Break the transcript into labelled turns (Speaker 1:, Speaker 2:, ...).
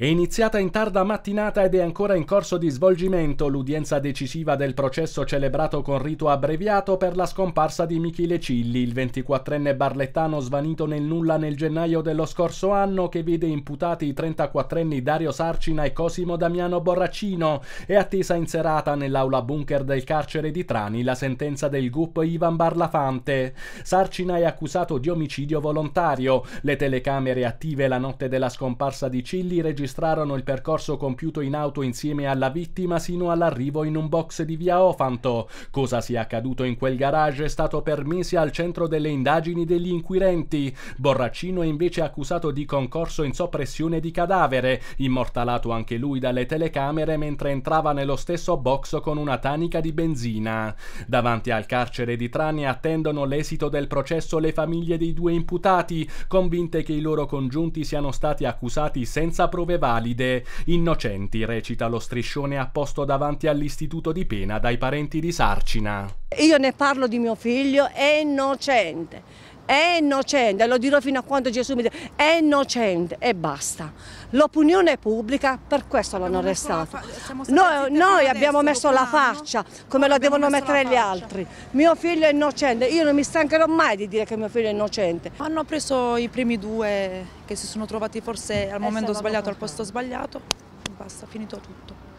Speaker 1: È iniziata in tarda mattinata ed è ancora in corso di svolgimento l'udienza decisiva del processo celebrato con rito abbreviato per la scomparsa di Michele Cilli, il 24enne barlettano svanito nel nulla nel gennaio dello scorso anno che vede imputati i 34enni Dario Sarcina e Cosimo Damiano Borraccino È attesa in serata nell'aula bunker del carcere di Trani la sentenza del GUP Ivan Barlafante. Sarcina è accusato di omicidio volontario. Le telecamere attive la notte della scomparsa di Cilli registrano registrarono il percorso compiuto in auto insieme alla vittima sino all'arrivo in un box di via Ofanto. Cosa sia accaduto in quel garage è stato per mesi al centro delle indagini degli inquirenti. Borraccino è invece accusato di concorso in soppressione di cadavere, immortalato anche lui dalle telecamere mentre entrava nello stesso box con una tanica di benzina. Davanti al carcere di Trani attendono l'esito del processo le famiglie dei due imputati, convinte che i loro congiunti siano stati accusati senza prove valide, innocenti, recita lo striscione apposto davanti all'istituto di pena dai parenti di Sarcina.
Speaker 2: Io ne parlo di mio figlio, è innocente è innocente, lo dirò fino a quando Gesù mi dice, è innocente e basta. L'opinione pubblica per questo l'hanno arrestato. Noi, noi abbiamo messo la faccia come la devono mettere gli altri. Mio figlio è innocente, io non mi stancherò mai di dire che mio figlio è innocente. Hanno preso i primi due che si sono trovati forse al eh momento sbagliato, al posto sbagliato basta, finito tutto.